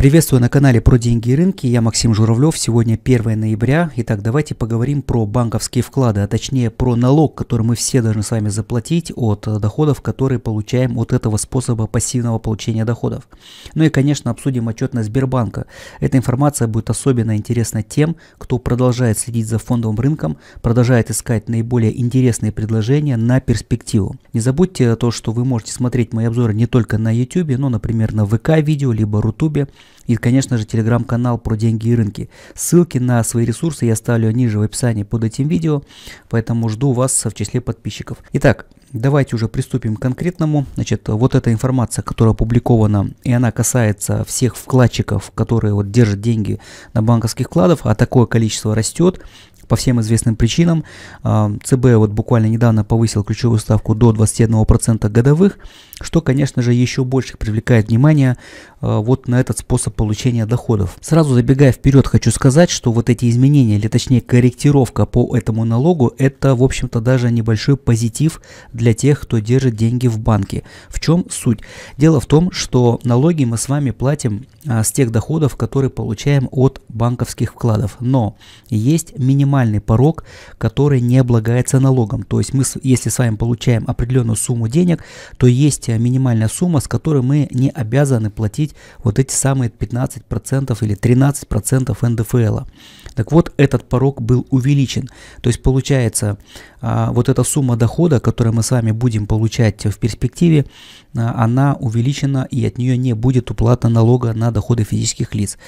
Приветствую на канале про деньги и рынки, я Максим Журавлев, сегодня 1 ноября, итак давайте поговорим про банковские вклады, а точнее про налог, который мы все должны с вами заплатить от доходов, которые получаем от этого способа пассивного получения доходов. Ну и конечно обсудим отчетность Сбербанка. Эта информация будет особенно интересна тем, кто продолжает следить за фондовым рынком, продолжает искать наиболее интересные предложения на перспективу. Не забудьте то, что вы можете смотреть мои обзоры не только на YouTube, но например на ВК видео, либо Рутубе. И, конечно же, телеграм-канал про деньги и рынки. Ссылки на свои ресурсы я оставлю ниже в описании под этим видео, поэтому жду вас в числе подписчиков. Итак, давайте уже приступим к конкретному. Значит, вот эта информация, которая опубликована, и она касается всех вкладчиков, которые вот держат деньги на банковских вкладах, а такое количество растет, по всем известным причинам. А, ЦБ вот буквально недавно повысил ключевую ставку до 21% годовых что, конечно же, еще больше привлекает внимание э, вот на этот способ получения доходов. Сразу забегая вперед, хочу сказать, что вот эти изменения, или точнее корректировка по этому налогу, это, в общем-то, даже небольшой позитив для тех, кто держит деньги в банке. В чем суть? Дело в том, что налоги мы с вами платим а, с тех доходов, которые получаем от банковских вкладов. Но есть минимальный порог, который не облагается налогом. То есть мы, если с вами получаем определенную сумму денег, то есть есть минимальная сумма, с которой мы не обязаны платить вот эти самые 15% или 13% НДФЛ. Так вот, этот порог был увеличен. То есть получается, а, вот эта сумма дохода, которую мы с вами будем получать в перспективе, а, она увеличена и от нее не будет уплата налога на доходы физических лиц.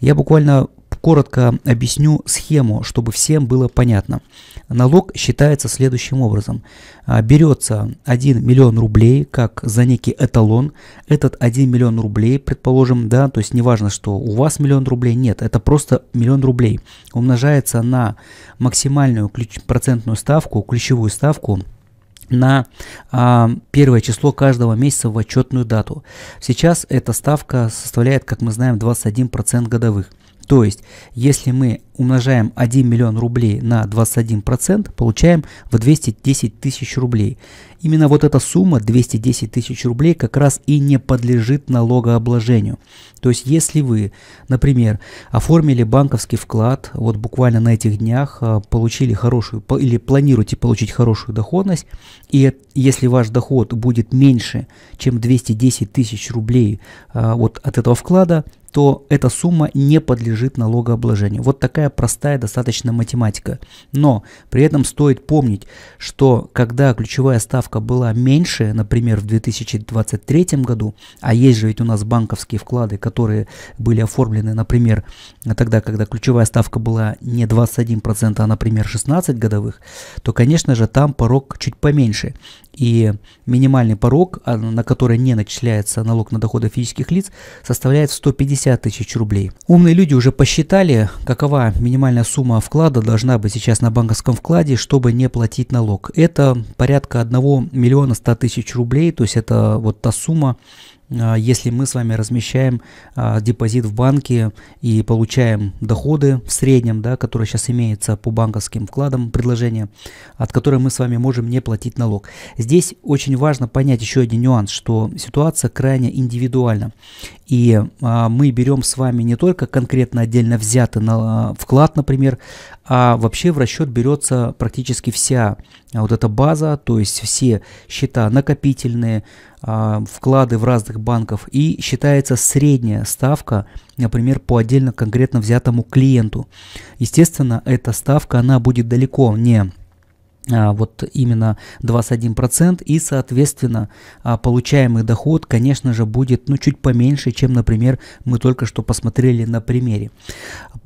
Я буквально коротко объясню схему, чтобы всем было понятно. Налог считается следующим образом. А, берется 1 миллион рублей как за некий эталон. Этот 1 миллион рублей, предположим, да, то есть неважно, что у вас миллион рублей, нет, это просто миллион рублей умножается на максимальную ключ, процентную ставку, ключевую ставку на а, первое число каждого месяца в отчетную дату. Сейчас эта ставка составляет, как мы знаем, 21% годовых. То есть, если мы умножаем 1 миллион рублей на 21%, получаем в 210 тысяч рублей. Именно вот эта сумма 210 тысяч рублей как раз и не подлежит налогообложению. То есть, если вы, например, оформили банковский вклад, вот буквально на этих днях а, получили хорошую или планируете получить хорошую доходность, и если ваш доход будет меньше, чем 210 тысяч рублей а, вот от этого вклада, то эта сумма не подлежит налогообложению. Вот такая простая достаточно математика. Но при этом стоит помнить, что когда ключевая ставка была меньше, например, в 2023 году, а есть же ведь у нас банковские вклады, которые были оформлены, например, тогда, когда ключевая ставка была не 21%, а, например, 16 годовых, то, конечно же, там порог чуть поменьше. И минимальный порог, а, на который не начисляется налог на доходы физических лиц, составляет 150 50 тысяч рублей. Умные люди уже посчитали, какова минимальная сумма вклада должна быть сейчас на банковском вкладе, чтобы не платить налог. Это порядка 1 миллиона 100 тысяч рублей, то есть это вот та сумма, а, если мы с вами размещаем а, депозит в банке и получаем доходы в среднем, да, которые сейчас имеются по банковским вкладам предложения, от которых мы с вами можем не платить налог. Здесь очень важно понять еще один нюанс, что ситуация крайне индивидуальна. И а, мы берем с вами не только конкретно отдельно взятый на, вклад, например, а вообще в расчет берется практически вся вот эта база, то есть все счета накопительные, а, вклады в разных банков и считается средняя ставка, например, по отдельно конкретно взятому клиенту. Естественно, эта ставка, она будет далеко не а, вот именно 21% и соответственно а, получаемый доход конечно же будет ну чуть поменьше чем например мы только что посмотрели на примере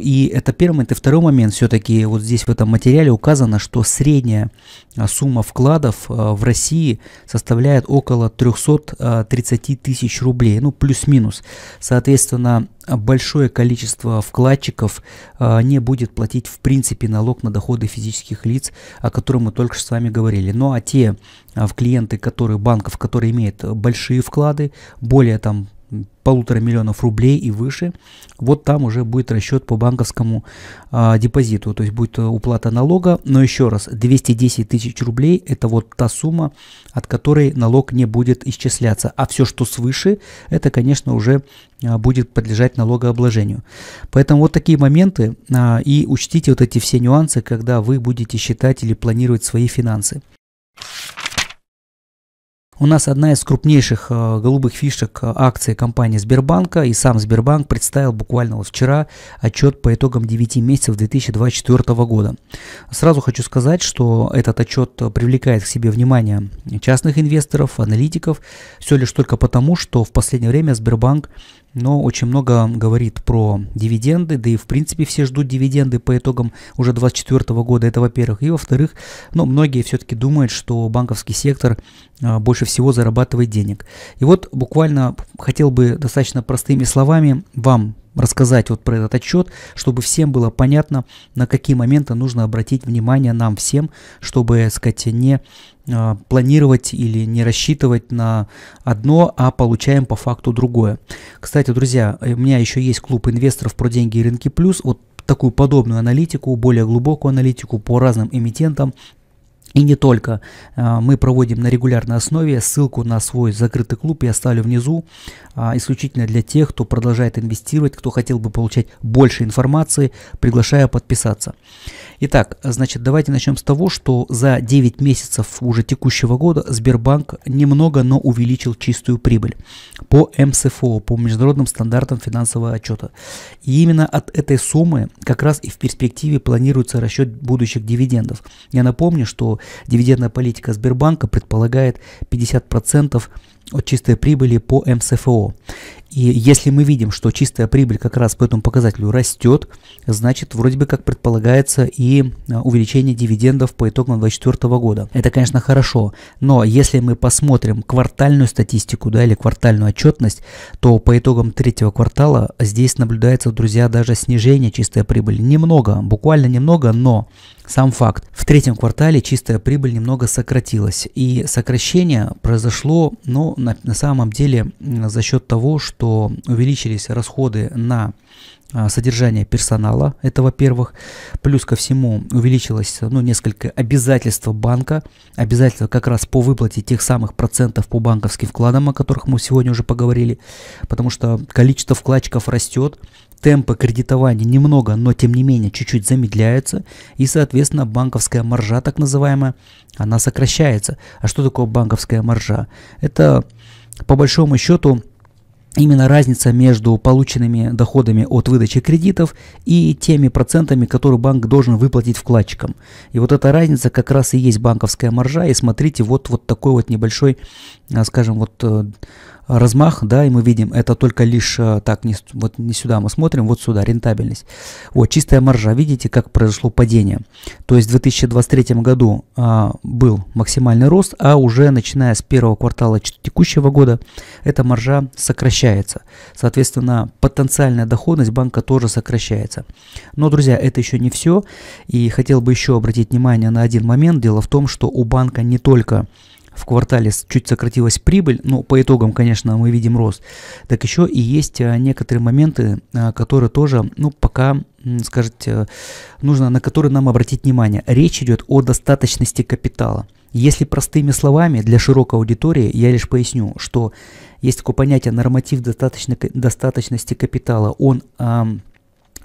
и это первый момент и второй момент все-таки вот здесь в этом материале указано что средняя а, сумма вкладов в России составляет около 330 тысяч рублей ну плюс-минус соответственно большое количество вкладчиков а, не будет платить в принципе налог на доходы физических лиц, о котором мы только что с вами говорили. Ну а те а, в клиенты, которые банков, которые имеют большие вклады, более там полутора миллионов рублей и выше, вот там уже будет расчет по банковскому а, депозиту, то есть будет э, уплата налога, но еще раз, 210 тысяч рублей это вот та сумма, от которой налог не будет исчисляться, а все, что свыше, это, конечно, уже а, будет подлежать налогообложению. Поэтому вот такие моменты а, и учтите вот эти все нюансы, когда вы будете считать или планировать свои финансы. У нас одна из крупнейших э, голубых фишек э, акции компании Сбербанка, и сам Сбербанк представил буквально вот вчера отчет по итогам 9 месяцев 2024 года. Сразу хочу сказать, что этот отчет привлекает к себе внимание частных инвесторов, аналитиков, все лишь только потому, что в последнее время Сбербанк но очень много говорит про дивиденды, да и в принципе все ждут дивиденды по итогам уже 2024 года, это во-первых. И во-вторых, ну, многие все-таки думают, что банковский сектор а, больше всего зарабатывает денег. И вот буквально хотел бы достаточно простыми словами вам рассказать вот про этот отчет, чтобы всем было понятно, на какие моменты нужно обратить внимание нам всем, чтобы, так сказать, не э, планировать или не рассчитывать на одно, а получаем по факту другое. Кстати, друзья, э, у меня еще есть клуб инвесторов про деньги и рынки плюс. Вот такую подобную аналитику, более глубокую аналитику по разным эмитентам, и не только. А, мы проводим на регулярной основе. Ссылку на свой закрытый клуб я оставлю внизу. А, исключительно для тех, кто продолжает инвестировать, кто хотел бы получать больше информации, приглашаю подписаться. Итак, значит, давайте начнем с того, что за 9 месяцев уже текущего года Сбербанк немного, но увеличил чистую прибыль по МСФО, по международным стандартам финансового отчета. И именно от этой суммы как раз и в перспективе планируется расчет будущих дивидендов. Я напомню, что Дивидендная политика Сбербанка предполагает 50% от чистой прибыли по МСФО. И если мы видим, что чистая прибыль как раз по этому показателю растет, значит вроде бы как предполагается и а, увеличение дивидендов по итогам 2024 года. Это, конечно, хорошо, но если мы посмотрим квартальную статистику да, или квартальную отчетность, то по итогам третьего квартала здесь наблюдается, друзья, даже снижение чистой прибыли. Немного, буквально немного, но сам факт. В третьем квартале чистая прибыль немного сократилась. И сокращение произошло, но ну, на, на самом деле за счет того, что увеличились расходы на а, содержание персонала, это во-первых. Плюс ко всему увеличилось ну, несколько обязательств банка, обязательства как раз по выплате тех самых процентов по банковским вкладам, о которых мы сегодня уже поговорили, потому что количество вкладчиков растет, темпы кредитования немного, но тем не менее чуть-чуть замедляются, и, соответственно, банковская маржа, так называемая, она сокращается. А что такое банковская маржа? Это, по большому счету, именно разница между полученными доходами от выдачи кредитов и теми процентами, которые банк должен выплатить вкладчикам. И вот эта разница как раз и есть банковская маржа. И смотрите, вот, вот такой вот небольшой, а, скажем, вот э, размах, да, и мы видим, это только лишь э, так, не, вот не сюда мы смотрим, вот сюда, рентабельность. Вот, чистая маржа, видите, как произошло падение. То есть в 2023 году а, был максимальный рост, а уже начиная с первого квартала текущего года эта маржа сокращается. Соответственно, потенциальная доходность банка тоже сокращается. Но, друзья, это еще не все, и хотел бы еще обратить внимание на один момент. Дело в том, что у банка не только в квартале чуть сократилась прибыль, но по итогам, конечно, мы видим рост, так еще и есть э, некоторые моменты, э, которые тоже, ну, пока, скажите, э, нужно, на которые нам обратить внимание. Речь идет о достаточности капитала. Если простыми словами для широкой аудитории я лишь поясню, что есть такое понятие норматив достаточности капитала. Он эм,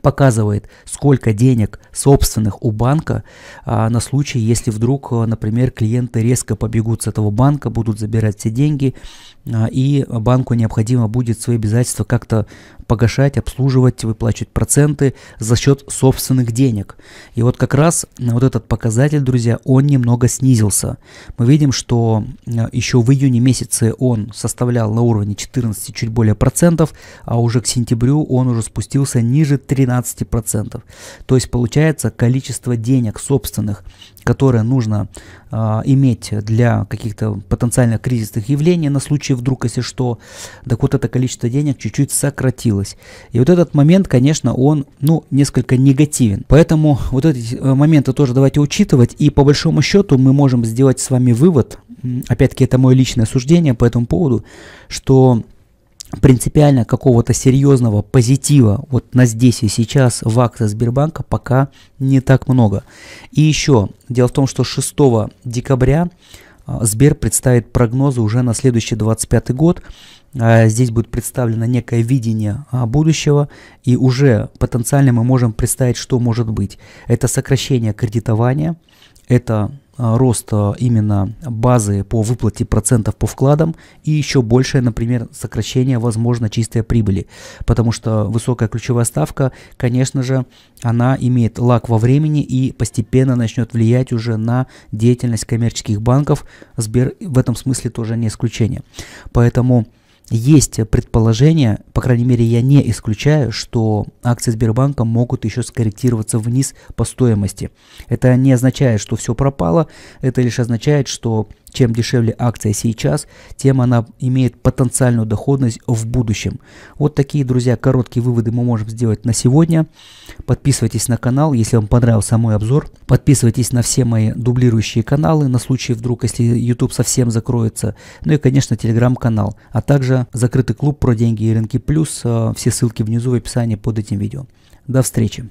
показывает, сколько денег собственных у банка а, на случай, если вдруг, а, например, клиенты резко побегут с этого банка, будут забирать все деньги, а, и банку необходимо будет свои обязательства как-то погашать, обслуживать, выплачивать проценты за счет собственных денег. И вот как раз э, вот этот показатель, друзья, он немного снизился. Мы видим, что э, еще в июне месяце он составлял на уровне 14 чуть более процентов, а уже к сентябрю он уже спустился ниже 13 процентов. То есть получается количество денег собственных, которое нужно а, иметь для каких-то потенциальных кризисных явлений на случай вдруг, если что, так вот это количество денег чуть-чуть сократилось. И вот этот момент, конечно, он, ну, несколько негативен. Поэтому вот эти э, моменты тоже давайте учитывать, и по большому счету мы можем сделать с вами вывод, опять-таки это мое личное суждение по этому поводу, что принципиально какого-то серьезного позитива вот на здесь и сейчас в акциях Сбербанка пока не так много. И еще, дело в том, что 6 декабря а, Сбер представит прогнозы уже на следующий 25 год. А, здесь будет представлено некое видение а, будущего, и уже потенциально мы можем представить, что может быть. Это сокращение кредитования, это а, рост именно базы по выплате процентов по вкладам и еще большее, например, сокращение, возможно, чистой прибыли, потому что высокая ключевая ставка, конечно же, она имеет лак во времени и постепенно начнет влиять уже на деятельность коммерческих банков. Сбер в этом смысле тоже не исключение. Поэтому есть предположение, по крайней мере я не исключаю, что акции Сбербанка могут еще скорректироваться вниз по стоимости. Это не означает, что все пропало, это лишь означает, что чем дешевле акция сейчас, тем она имеет потенциальную доходность в будущем. Вот такие, друзья, короткие выводы мы можем сделать на сегодня. Подписывайтесь на канал, если вам понравился мой обзор. Подписывайтесь на все мои дублирующие каналы, на случай вдруг, если YouTube совсем закроется. Ну и, конечно, телеграм-канал, а также закрытый клуб про деньги и рынки плюс. Э, все ссылки внизу в описании под этим видео. До встречи!